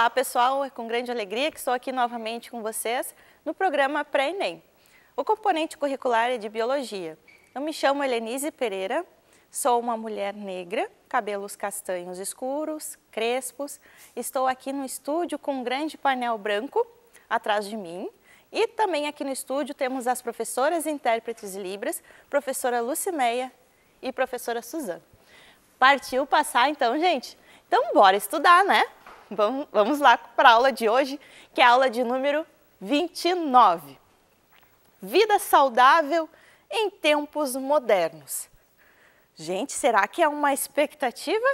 Olá, pessoal. É com grande alegria que estou aqui novamente com vocês no programa Pré-ENEM. O componente curricular é de Biologia. Eu me chamo Helenise Pereira, sou uma mulher negra, cabelos castanhos escuros, crespos. Estou aqui no estúdio com um grande painel branco atrás de mim. E também aqui no estúdio temos as professoras e intérpretes libras, professora Lucimeia e professora Suzana. Partiu passar então, gente? Então bora estudar, né? vamos, vamos lá para a aula de hoje, que é a aula de número 29. Vida saudável em tempos modernos. Gente, será que é uma expectativa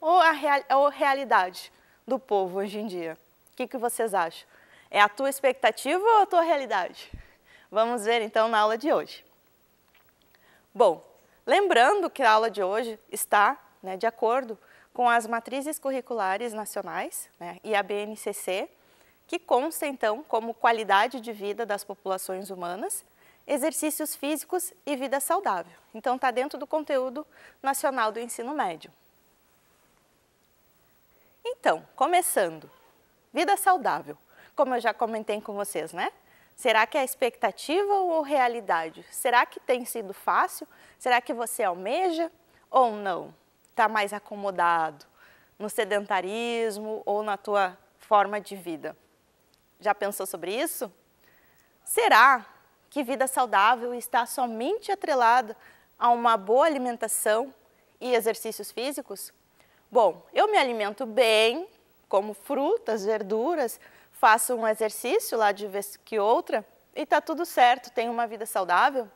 ou a real, ou realidade do povo hoje em dia? O que, que vocês acham? É a tua expectativa ou a tua realidade? Vamos ver então na aula de hoje. Bom, lembrando que a aula de hoje está né, de acordo com as matrizes curriculares nacionais né, e a BNCC, que consta então como qualidade de vida das populações humanas, exercícios físicos e vida saudável. Então está dentro do conteúdo nacional do ensino médio. Então, começando, vida saudável, como eu já comentei com vocês, né? Será que é expectativa ou realidade? Será que tem sido fácil? Será que você almeja ou não? está mais acomodado? No sedentarismo ou na tua forma de vida? Já pensou sobre isso? Será que vida saudável está somente atrelada a uma boa alimentação e exercícios físicos? Bom, eu me alimento bem, como frutas, verduras, faço um exercício lá de vez que outra e tá tudo certo, tenho uma vida saudável?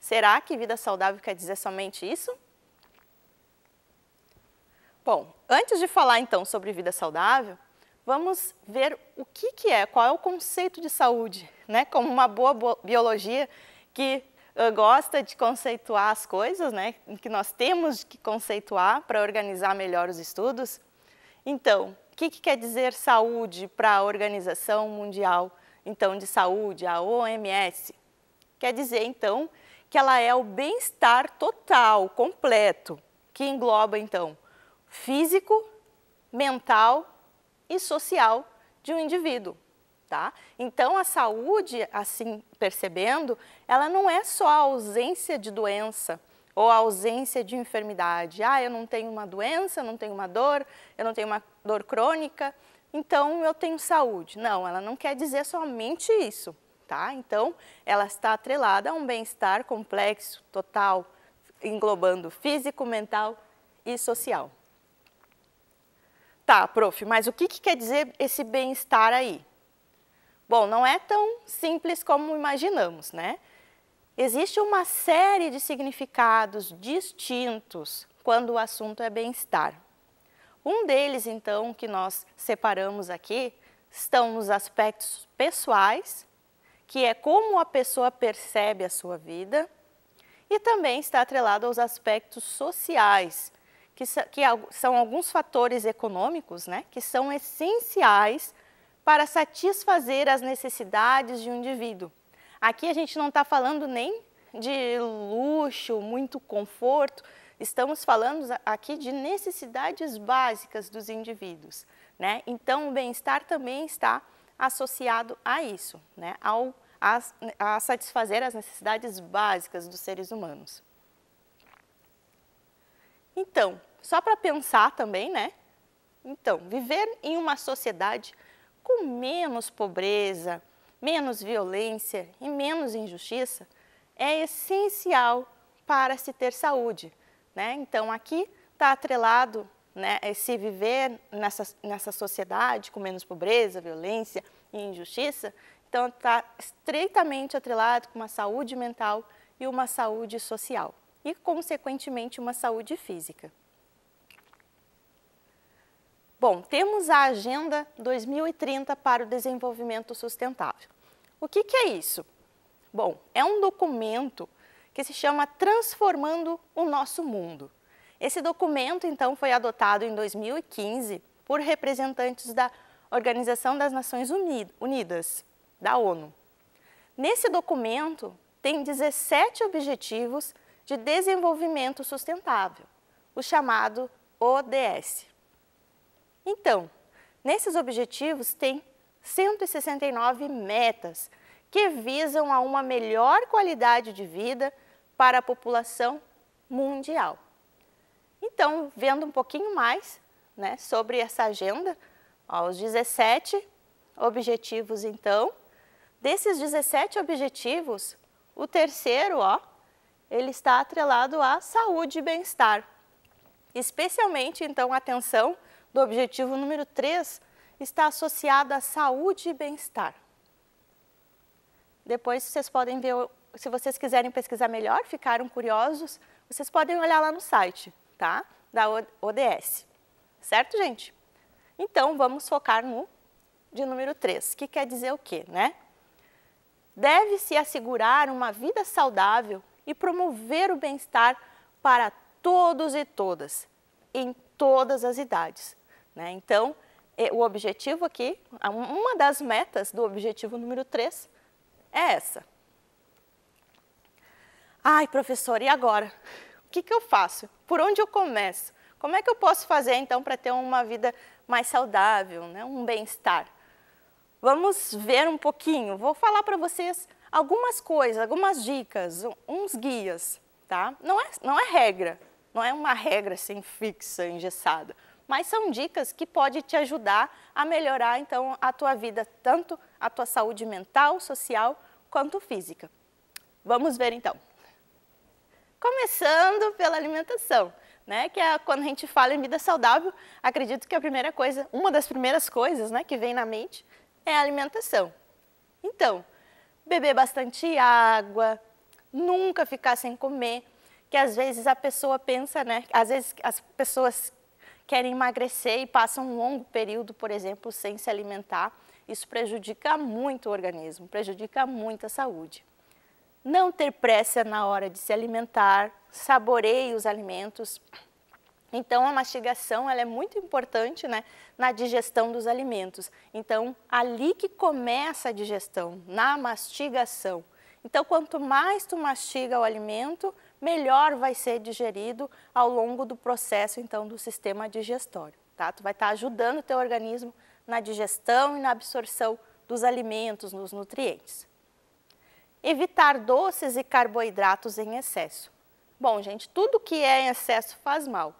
Será que vida saudável quer dizer somente isso? Bom, antes de falar então sobre vida saudável, vamos ver o que, que é, qual é o conceito de saúde, né? Como uma boa biologia que eh, gosta de conceituar as coisas, né? Que nós temos que conceituar para organizar melhor os estudos. Então, o que, que quer dizer saúde para a Organização Mundial então de Saúde, a OMS? Quer dizer então que ela é o bem-estar total, completo, que engloba então físico, mental e social de um indivíduo. Tá? Então, a saúde, assim percebendo, ela não é só a ausência de doença ou a ausência de enfermidade. Ah, eu não tenho uma doença, não tenho uma dor, eu não tenho uma dor crônica, então eu tenho saúde. Não, ela não quer dizer somente isso. Tá? Então, ela está atrelada a um bem-estar complexo, total, englobando físico, mental e social. Tá, prof, mas o que, que quer dizer esse bem-estar aí? Bom, não é tão simples como imaginamos, né? Existe uma série de significados distintos quando o assunto é bem-estar. Um deles, então, que nós separamos aqui, estão nos aspectos pessoais, que é como a pessoa percebe a sua vida, e também está atrelado aos aspectos sociais, que, são alguns fatores econômicos né, que são essenciais para satisfazer as necessidades de um indivíduo. Aqui a gente não está falando nem de luxo, muito conforto, estamos falando aqui de necessidades básicas dos indivíduos. Né? Então, o bem-estar também está associado a isso, né? Ao, a, a satisfazer as necessidades básicas dos seres humanos. Então, só para pensar também, né? Então, viver em uma sociedade com menos pobreza, menos violência e menos injustiça é essencial para se ter saúde. Né? Então, aqui está atrelado né, esse viver nessa, nessa sociedade com menos pobreza, violência e injustiça. Então, está estreitamente atrelado com uma saúde mental e uma saúde social e, consequentemente, uma saúde física. Bom, temos a Agenda 2030 para o Desenvolvimento Sustentável. O que, que é isso? Bom, é um documento que se chama Transformando o Nosso Mundo. Esse documento, então, foi adotado em 2015 por representantes da Organização das Nações Unidas, da ONU. Nesse documento, tem 17 objetivos de desenvolvimento sustentável, o chamado ODS. Então, nesses objetivos tem 169 metas que visam a uma melhor qualidade de vida para a população mundial. Então, vendo um pouquinho mais né, sobre essa agenda, ó, os 17 objetivos, então. Desses 17 objetivos, o terceiro, ó, ele está atrelado à saúde e bem-estar. Especialmente, então, atenção do objetivo número 3 está associada à saúde e bem-estar. Depois vocês podem ver, se vocês quiserem pesquisar melhor, ficaram curiosos, vocês podem olhar lá no site, tá? Da ODS. Certo, gente? Então, vamos focar no de número 3, que quer dizer o quê, né? Deve-se assegurar uma vida saudável e promover o bem-estar para todos e todas, em todas as idades, né? Então, o objetivo aqui, uma das metas do objetivo número 3 é essa. Ai, professor, e agora? O que, que eu faço? Por onde eu começo? Como é que eu posso fazer então para ter uma vida mais saudável, né? um bem-estar? Vamos ver um pouquinho. Vou falar para vocês algumas coisas, algumas dicas, uns guias, tá? Não é, não é regra, não é uma regra assim fixa, engessada mas são dicas que podem te ajudar a melhorar então a tua vida, tanto a tua saúde mental, social, quanto física. Vamos ver então. Começando pela alimentação, né? Que é quando a gente fala em vida saudável, acredito que a primeira coisa, uma das primeiras coisas, né, que vem na mente é a alimentação. Então, beber bastante água, nunca ficar sem comer, que às vezes a pessoa pensa, né? Às vezes as pessoas querem emagrecer e passam um longo período, por exemplo, sem se alimentar. Isso prejudica muito o organismo, prejudica muito a saúde. Não ter pressa na hora de se alimentar, saboreie os alimentos. Então, a mastigação ela é muito importante né, na digestão dos alimentos. Então, ali que começa a digestão, na mastigação. Então, quanto mais tu mastiga o alimento, melhor vai ser digerido ao longo do processo, então, do sistema digestório. Tá? Tu vai estar tá ajudando o teu organismo na digestão e na absorção dos alimentos, nos nutrientes. Evitar doces e carboidratos em excesso. Bom, gente, tudo que é em excesso faz mal,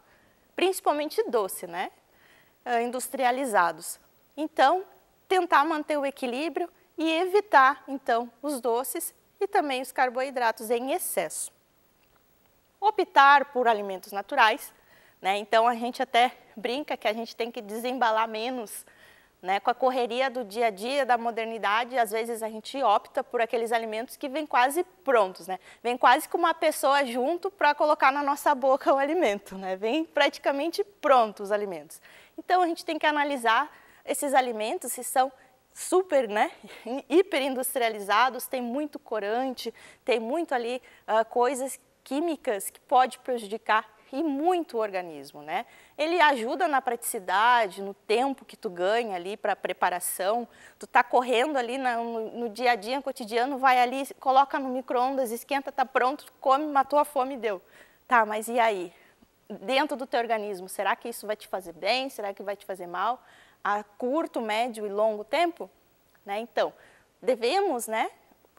principalmente doce, né? Ah, industrializados. Então, tentar manter o equilíbrio e evitar, então, os doces e também os carboidratos em excesso optar por alimentos naturais. Né? Então a gente até brinca que a gente tem que desembalar menos né? Com a correria do dia a dia, da modernidade, às vezes a gente opta por aqueles alimentos que vêm quase prontos, né? Vem quase com uma pessoa junto para colocar na nossa boca o alimento, né? Vem praticamente prontos os alimentos. Então a gente tem que analisar esses alimentos se são super, né, hiperindustrializados, tem muito corante, tem muito ali uh, coisas químicas que pode prejudicar e muito o organismo, né? Ele ajuda na praticidade, no tempo que tu ganha ali para preparação. Tu tá correndo ali no, no dia a dia, no cotidiano, vai ali, coloca no micro-ondas, esquenta, tá pronto, come, matou a fome e deu. Tá, mas e aí? Dentro do teu organismo, será que isso vai te fazer bem? Será que vai te fazer mal? A curto, médio e longo tempo? Né? Então, devemos, né?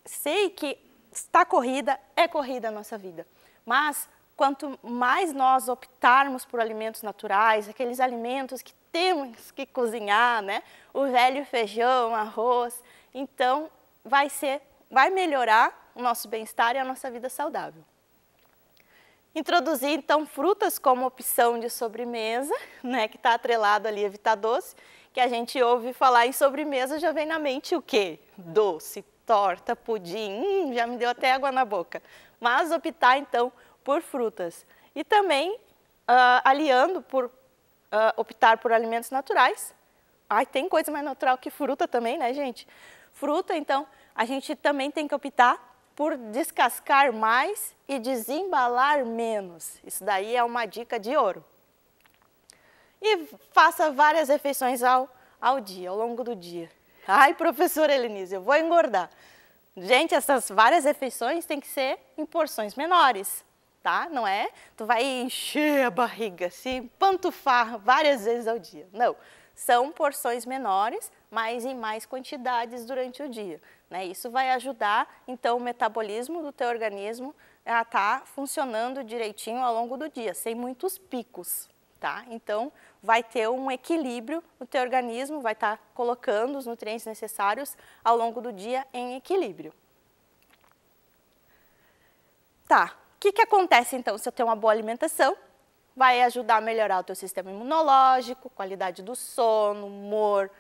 Sei que está corrida, é corrida a nossa vida. Mas quanto mais nós optarmos por alimentos naturais, aqueles alimentos que temos que cozinhar, né? O velho feijão, arroz, então vai ser, vai melhorar o nosso bem-estar e a nossa vida saudável. Introduzir então frutas como opção de sobremesa, né? Que está atrelado ali evitar Doce, que a gente ouve falar em sobremesa já vem na mente o quê? Doce, torta, pudim, hum, já me deu até água na boca mas optar então por frutas. E também uh, aliando por uh, optar por alimentos naturais. Ai, tem coisa mais natural que fruta também, né, gente? Fruta, então, a gente também tem que optar por descascar mais e desembalar menos. Isso daí é uma dica de ouro. E faça várias refeições ao, ao dia, ao longo do dia. Ai, professora Elenise, eu vou engordar. Gente, essas várias refeições têm que ser em porções menores, tá? Não é? Tu vai encher a barriga, se pantufar várias vezes ao dia. Não. São porções menores, mas em mais quantidades durante o dia. Né? Isso vai ajudar, então, o metabolismo do teu organismo a estar tá funcionando direitinho ao longo do dia, sem muitos picos, tá? Então, vai ter um equilíbrio no teu organismo, vai estar tá colocando os nutrientes necessários ao longo do dia em equilíbrio. Tá, o que, que acontece então se eu tenho uma boa alimentação? Vai ajudar a melhorar o teu sistema imunológico, qualidade do sono, humor,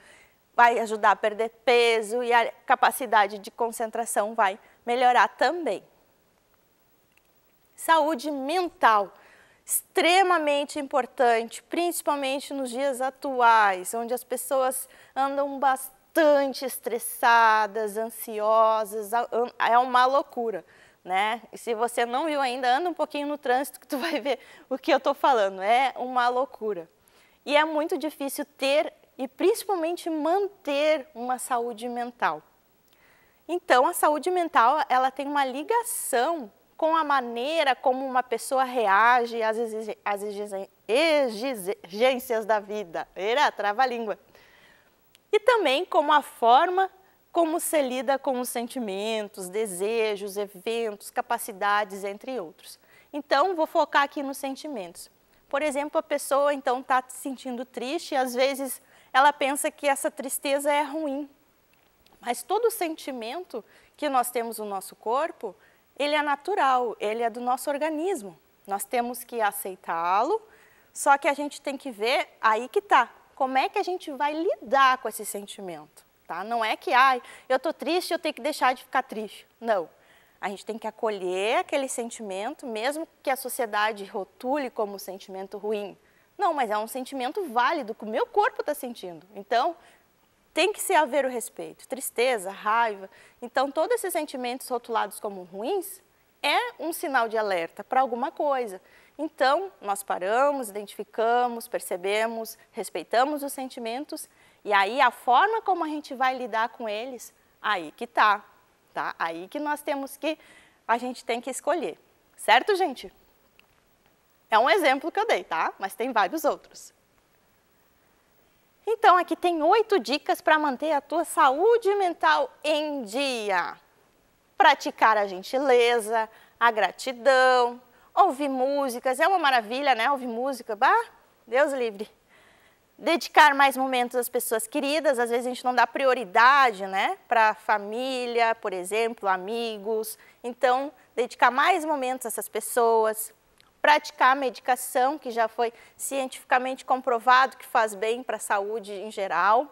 vai ajudar a perder peso e a capacidade de concentração vai melhorar também. Saúde mental extremamente importante, principalmente nos dias atuais, onde as pessoas andam bastante estressadas, ansiosas, é uma loucura. Né? E se você não viu ainda, anda um pouquinho no trânsito que tu vai ver o que eu tô falando. É uma loucura. E é muito difícil ter e principalmente manter uma saúde mental. Então, a saúde mental, ela tem uma ligação com a maneira como uma pessoa reage às, exigências da vida. Era, trava a língua. E também como a forma como se lida com os sentimentos, desejos, eventos, capacidades, entre outros. Então, vou focar aqui nos sentimentos. Por exemplo, a pessoa então está se sentindo triste e às vezes ela pensa que essa tristeza é ruim. Mas todo sentimento que nós temos no nosso corpo, ele é natural, ele é do nosso organismo. Nós temos que aceitá-lo, só que a gente tem que ver aí que tá. Como é que a gente vai lidar com esse sentimento? Tá? Não é que, ai, eu tô triste, eu tenho que deixar de ficar triste. Não. A gente tem que acolher aquele sentimento, mesmo que a sociedade rotule como sentimento ruim. Não, mas é um sentimento válido que o meu corpo está sentindo. Então, tem que se haver o respeito. Tristeza, raiva. Então, todos esses sentimentos rotulados como ruins é um sinal de alerta para alguma coisa. Então, nós paramos, identificamos, percebemos, respeitamos os sentimentos e aí a forma como a gente vai lidar com eles, aí que tá, tá? Aí que nós temos que a gente tem que escolher. Certo, gente? É um exemplo que eu dei, tá? Mas tem vários outros. Então, aqui tem oito dicas para manter a tua saúde mental em dia. Praticar a gentileza, a gratidão, ouvir músicas, é uma maravilha, né? Ouvir música, bah, Deus livre. Dedicar mais momentos às pessoas queridas, às vezes a gente não dá prioridade, né? Para a família, por exemplo, amigos. Então, dedicar mais momentos a essas pessoas praticar a medicação, que já foi cientificamente comprovado que faz bem para a saúde em geral.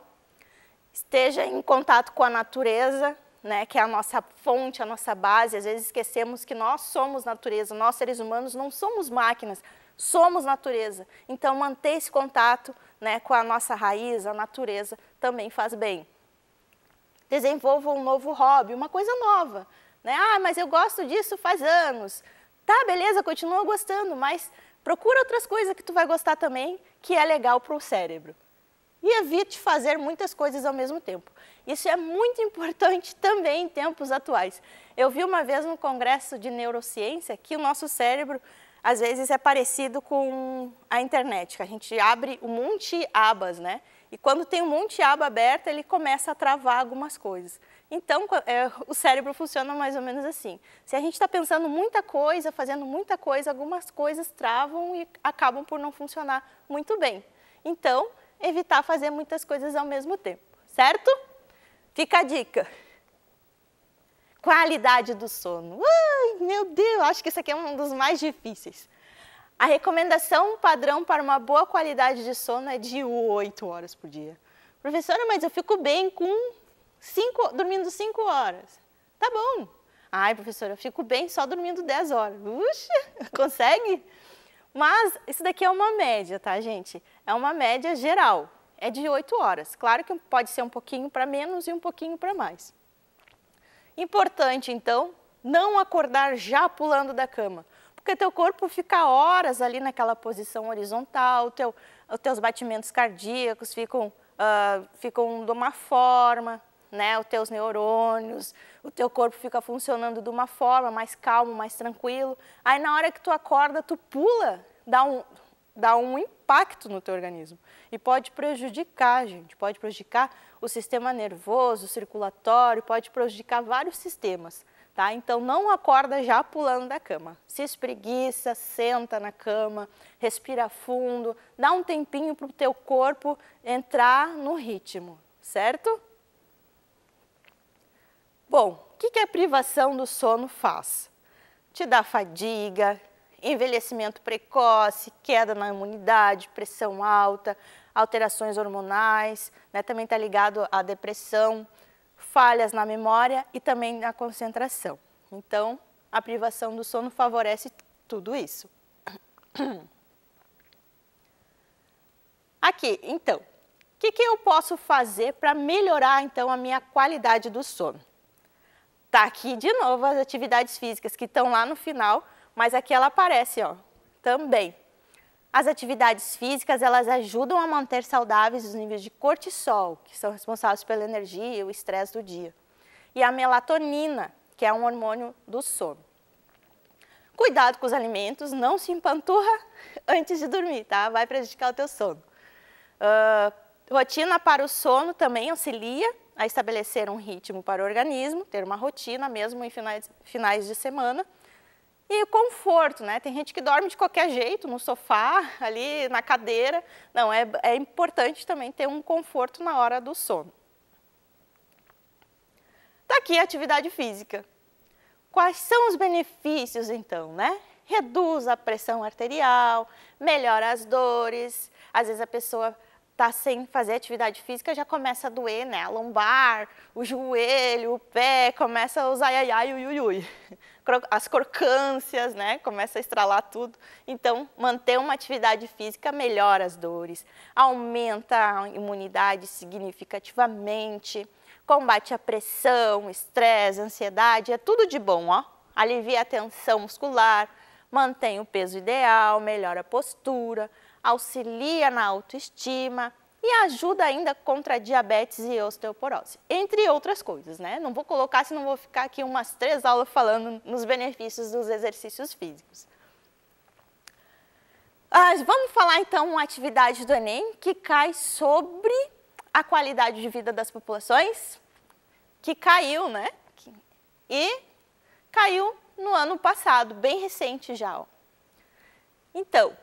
Esteja em contato com a natureza, né, que é a nossa fonte, a nossa base. Às vezes esquecemos que nós somos natureza, nós seres humanos não somos máquinas, somos natureza. Então, manter esse contato né, com a nossa raiz, a natureza, também faz bem. Desenvolva um novo hobby, uma coisa nova. Né? Ah, mas eu gosto disso faz anos. Tá, beleza, continua gostando, mas procura outras coisas que tu vai gostar também, que é legal para o cérebro. E evite fazer muitas coisas ao mesmo tempo. Isso é muito importante também em tempos atuais. Eu vi uma vez no congresso de neurociência que o nosso cérebro às vezes é parecido com a internet, que a gente abre um monte de abas, né? E quando tem um monte de aba aberta, ele começa a travar algumas coisas. Então, é, o cérebro funciona mais ou menos assim. Se a gente está pensando muita coisa, fazendo muita coisa, algumas coisas travam e acabam por não funcionar muito bem. Então, evitar fazer muitas coisas ao mesmo tempo, certo? Fica a dica. Qualidade do sono. Ai, meu Deus, acho que isso aqui é um dos mais difíceis. A recomendação padrão para uma boa qualidade de sono é de 8 horas por dia. Professora, mas eu fico bem com Cinco, dormindo 5 horas. Tá bom. Ai, professora, eu fico bem só dormindo 10 horas. Puxa, consegue? Mas isso daqui é uma média, tá, gente? É uma média geral. É de 8 horas. Claro que pode ser um pouquinho para menos e um pouquinho para mais. Importante, então, não acordar já pulando da cama, porque teu corpo fica horas ali naquela posição horizontal, teu, os teus batimentos cardíacos ficam, uh, ficam de uma forma, né? Os teus neurônios, o teu corpo fica funcionando de uma forma mais calmo, mais tranquilo. Aí na hora que tu acorda, tu pula, dá um dá um impacto no teu organismo e pode prejudicar, gente, pode prejudicar o sistema nervoso, circulatório, pode prejudicar vários sistemas, tá? Então não acorda já pulando da cama. Se espreguiça, senta na cama, respira fundo, dá um tempinho para o teu corpo entrar no ritmo, certo? Bom, o que, que a privação do sono faz? Te dá fadiga, envelhecimento precoce, queda na imunidade, pressão alta, alterações hormonais, né? também está ligado à depressão, falhas na memória e também na concentração. Então, a privação do sono favorece tudo isso. Aqui, então, o que, que eu posso fazer para melhorar então a minha qualidade do sono? Tá aqui de novo as atividades físicas que estão lá no final, mas aqui ela aparece, ó, também. As atividades físicas, elas ajudam a manter saudáveis os níveis de cortisol, que são responsáveis pela energia e o estresse do dia. E a melatonina, que é um hormônio do sono. Cuidado com os alimentos, não se empanturra antes de dormir, tá? Vai prejudicar o teu sono. Uh, rotina para o sono também auxilia a estabelecer um ritmo para o organismo, ter uma rotina mesmo em finais, finais de semana. E o conforto, né? Tem gente que dorme de qualquer jeito, no sofá, ali na cadeira. Não, é, é importante também ter um conforto na hora do sono. Tá aqui a atividade física. Quais são os benefícios então, né? Reduz a pressão arterial, melhora as dores. Às vezes a pessoa está sem fazer atividade física, já começa a doer, né? A lombar, o joelho, o pé, começa os ai ai ai, ui, ui, ui. As crocâncias, né? Começa a estralar tudo. Então, manter uma atividade física melhora as dores, aumenta a imunidade significativamente, combate a pressão, estresse, ansiedade, é tudo de bom, ó. Alivia a tensão muscular, mantém o peso ideal, melhora a postura, auxilia na autoestima e ajuda ainda contra diabetes e osteoporose, entre outras coisas, né? Não vou colocar, senão vou ficar aqui umas três aulas falando nos benefícios dos exercícios físicos. Ah, vamos falar então uma atividade do Enem que cai sobre a qualidade de vida das populações, que caiu, né? E caiu no ano passado, bem recente já. Ó. Então,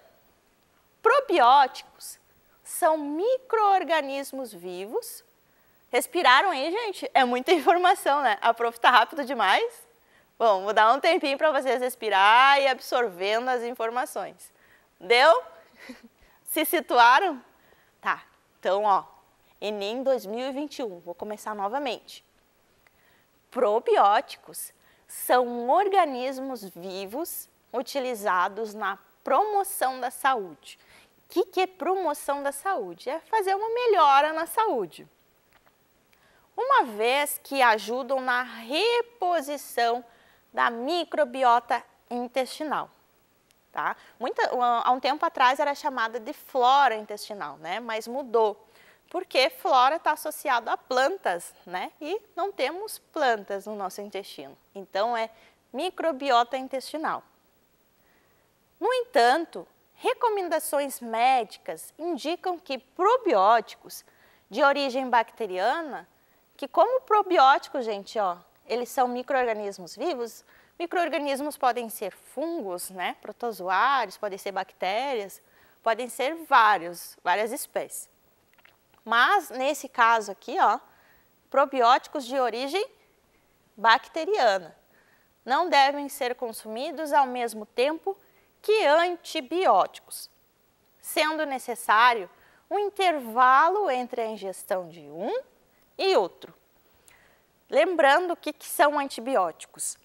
Probióticos são micro-organismos vivos. Respiraram aí, gente? É muita informação, né? A prof tá rápido demais. Bom, vou dar um tempinho para vocês respirar e absorvendo as informações. Deu? Se situaram? Tá. Então, ó, Enem 2021. Vou começar novamente. Probióticos são organismos vivos utilizados na promoção da saúde que, que é promoção da saúde? É fazer uma melhora na saúde. Uma vez que ajudam na reposição da microbiota intestinal. Tá? Muita, há um tempo atrás era chamada de flora intestinal, né? mas mudou. Porque flora está associado a plantas, né? E não temos plantas no nosso intestino. Então é microbiota intestinal. No entanto, recomendações médicas indicam que probióticos de origem bacteriana, que como probiótico, gente, ó, eles são microorganismos vivos, microorganismos podem ser fungos, né, protozoários, podem ser bactérias, podem ser vários, várias espécies. Mas nesse caso aqui, ó, probióticos de origem bacteriana não devem ser consumidos ao mesmo tempo que antibióticos, sendo necessário um intervalo entre a ingestão de um e outro. Lembrando o que, que são antibióticos.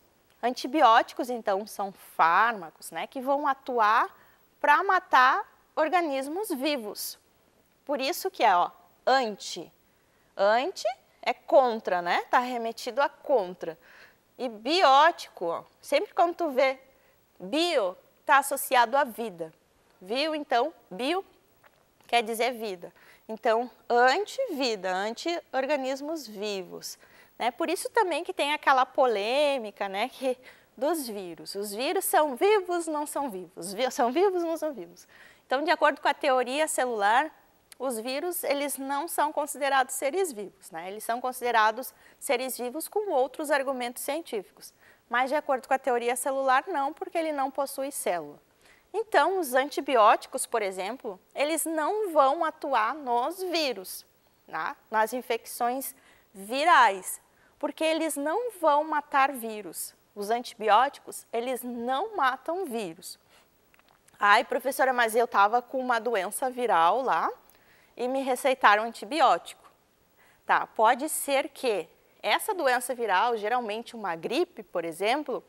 Antibióticos, então, são fármacos né, que vão atuar para matar organismos vivos. Por isso que é ó, anti. Anti é contra, né? Está remetido a contra. E biótico, ó, sempre quando tu vê bio, está associado à vida. Viu? Então, bio quer dizer vida. Então, anti-vida, anti-organismos vivos. Né? Por isso também que tem aquela polêmica né, que, dos vírus. Os vírus são vivos, não são vivos. São vivos, não são vivos. Então, de acordo com a teoria celular, os vírus eles não são considerados seres vivos, né? eles são considerados seres vivos com outros argumentos científicos mas de acordo com a teoria celular, não, porque ele não possui célula. Então, os antibióticos, por exemplo, eles não vão atuar nos vírus, tá? nas infecções virais, porque eles não vão matar vírus. Os antibióticos, eles não matam vírus. Ai, professora, mas eu estava com uma doença viral lá e me receitaram antibiótico. Tá, pode ser que essa doença viral, geralmente uma gripe, por exemplo,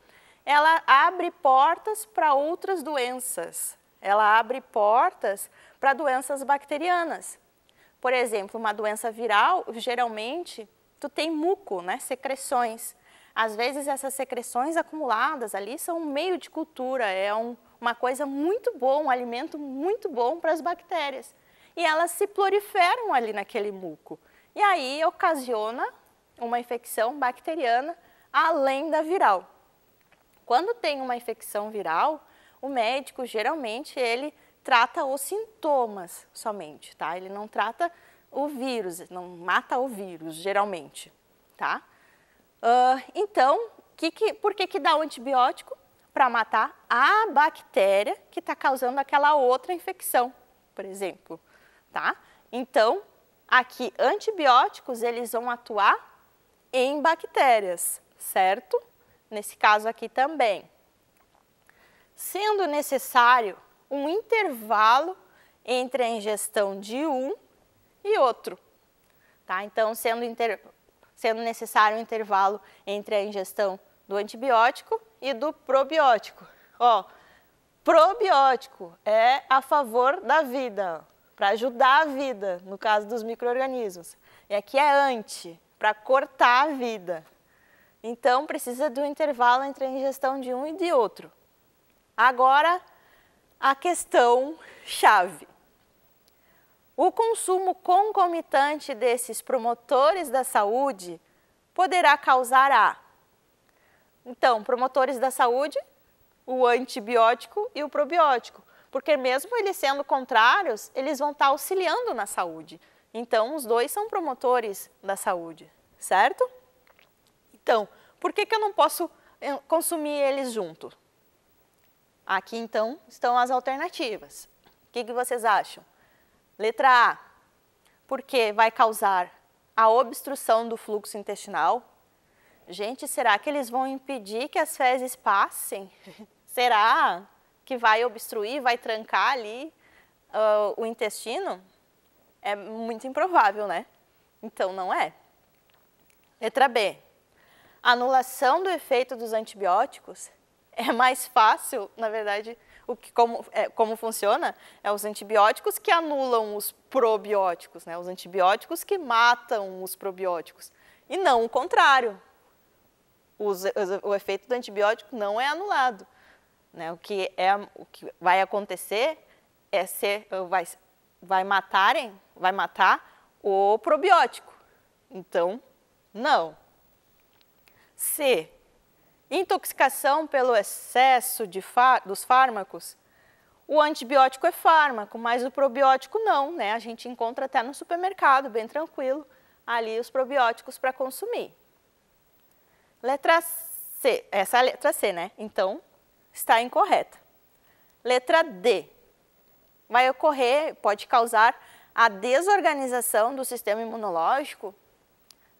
ela abre portas para outras doenças. Ela abre portas para doenças bacterianas. Por exemplo, uma doença viral, geralmente, tu tem muco, né? secreções. Às vezes, essas secreções acumuladas ali são um meio de cultura, é um, uma coisa muito boa, um alimento muito bom para as bactérias. E elas se proliferam ali naquele muco. E aí ocasiona uma infecção bacteriana além da viral. Quando tem uma infecção viral, o médico geralmente ele trata os sintomas somente, tá? Ele não trata o vírus, não mata o vírus geralmente, tá? Uh, então, que que, por que que dá o antibiótico? Para matar a bactéria que está causando aquela outra infecção, por exemplo, tá? Então, aqui antibióticos eles vão atuar em bactérias, certo? Nesse caso aqui também. Sendo necessário um intervalo entre a ingestão de um e outro. Tá? Então, sendo, inter... sendo necessário um intervalo entre a ingestão do antibiótico e do probiótico. Ó, probiótico é a favor da vida, para ajudar a vida, no caso dos micro-organismos. E aqui é anti, para cortar a vida. Então, precisa do intervalo entre a ingestão de um e de outro. Agora, a questão chave. O consumo concomitante desses promotores da saúde poderá causar a. Então, promotores da saúde, o antibiótico e o probiótico, porque mesmo eles sendo contrários, eles vão estar auxiliando na saúde. Então, os dois são promotores da saúde, certo? Então, por que, que eu não posso eh, consumir eles junto? Aqui, então, estão as alternativas. O que, que vocês acham? Letra A, porque vai causar a obstrução do fluxo intestinal. Gente, será que eles vão impedir que as fezes passem? será que vai obstruir, vai trancar ali uh, o intestino? É muito improvável, né? Então não é. Letra B. A anulação do efeito dos antibióticos é mais fácil, na verdade, o que, como, é, como funciona é os antibióticos que anulam os probióticos, né? os antibióticos que matam os probióticos, e não o contrário. Os, os, o efeito do antibiótico não é anulado. Né? O, que é, o que vai acontecer é ser, vai, vai matarem vai matar o probiótico. Então, não. C. Intoxicação pelo excesso dos fármacos. O antibiótico é fármaco, mas o probiótico não, né? A gente encontra até no supermercado, bem tranquilo, ali os probióticos para consumir. Letra C, essa é a letra C, né? Então, está incorreta. Letra D, vai ocorrer, pode causar a desorganização do sistema imunológico?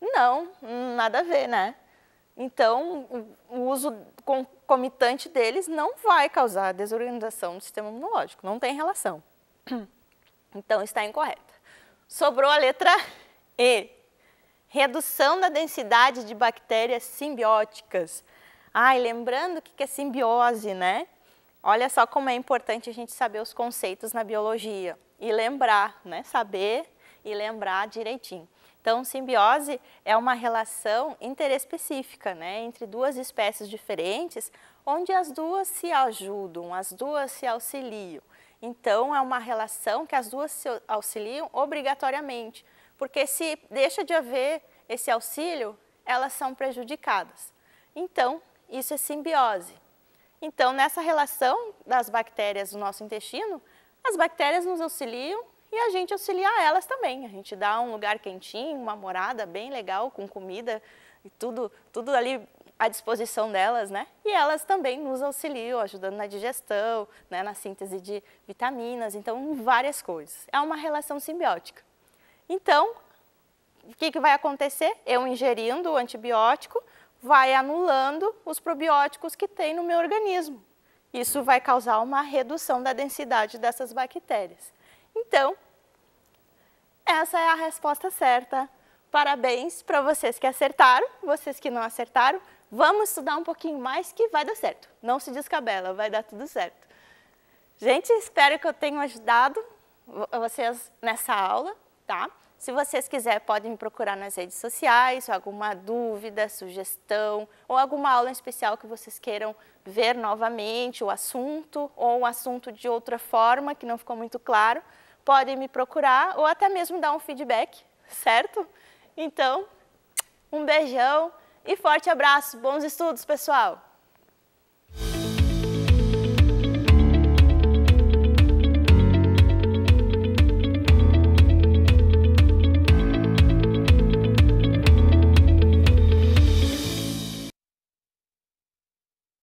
Não, nada a ver, né? Então, o uso concomitante deles não vai causar desorganização do sistema imunológico, não tem relação. Então, está incorreta. Sobrou a letra E. Redução da densidade de bactérias simbióticas. Ai, lembrando o que é simbiose, né? Olha só como é importante a gente saber os conceitos na biologia e lembrar, né? Saber e lembrar direitinho. Então, simbiose é uma relação interespecífica, né, entre duas espécies diferentes, onde as duas se ajudam, as duas se auxiliam. Então, é uma relação que as duas se auxiliam obrigatoriamente, porque se deixa de haver esse auxílio, elas são prejudicadas. Então, isso é simbiose. Então, nessa relação das bactérias do nosso intestino, as bactérias nos auxiliam e a gente auxilia elas também. A gente dá um lugar quentinho, uma morada bem legal, com comida e tudo, tudo ali à disposição delas, né? E elas também nos auxiliam, ajudando na digestão, né? na síntese de vitaminas, então várias coisas. É uma relação simbiótica. Então, o que, que vai acontecer? Eu ingerindo o antibiótico, vai anulando os probióticos que tem no meu organismo. Isso vai causar uma redução da densidade dessas bactérias. Então, essa é a resposta certa. Parabéns para vocês que acertaram, vocês que não acertaram, vamos estudar um pouquinho mais que vai dar certo. Não se descabela, vai dar tudo certo. Gente, espero que eu tenha ajudado vocês nessa aula, tá? Se vocês quiserem, podem me procurar nas redes sociais, alguma dúvida, sugestão ou alguma aula especial que vocês queiram ver novamente o assunto ou um assunto de outra forma que não ficou muito claro, podem me procurar ou até mesmo dar um feedback, certo? Então, um beijão e forte abraço. Bons estudos, pessoal!